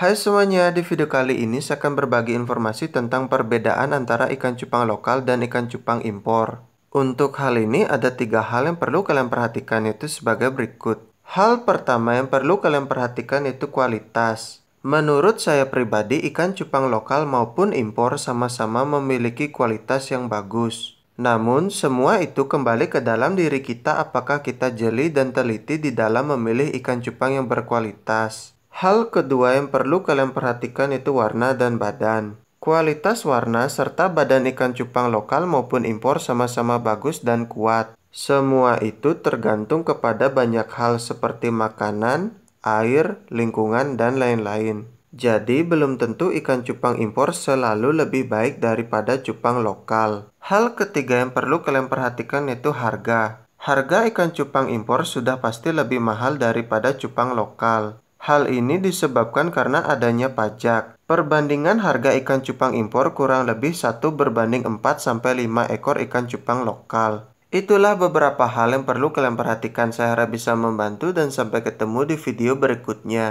Hai semuanya, di video kali ini saya akan berbagi informasi tentang perbedaan antara ikan cupang lokal dan ikan cupang impor. Untuk hal ini ada tiga hal yang perlu kalian perhatikan yaitu sebagai berikut. Hal pertama yang perlu kalian perhatikan yaitu kualitas. Menurut saya pribadi, ikan cupang lokal maupun impor sama-sama memiliki kualitas yang bagus. Namun, semua itu kembali ke dalam diri kita apakah kita jeli dan teliti di dalam memilih ikan cupang yang berkualitas. Hal kedua yang perlu kalian perhatikan itu warna dan badan. Kualitas warna serta badan ikan cupang lokal maupun impor sama-sama bagus dan kuat. Semua itu tergantung kepada banyak hal seperti makanan, air, lingkungan, dan lain-lain. Jadi, belum tentu ikan cupang impor selalu lebih baik daripada cupang lokal. Hal ketiga yang perlu kalian perhatikan itu harga. Harga ikan cupang impor sudah pasti lebih mahal daripada cupang lokal. Hal ini disebabkan karena adanya pajak. Perbandingan harga ikan cupang impor kurang lebih 1 berbanding 4 sampai 5 ekor ikan cupang lokal. Itulah beberapa hal yang perlu kalian perhatikan. Saya harap bisa membantu dan sampai ketemu di video berikutnya.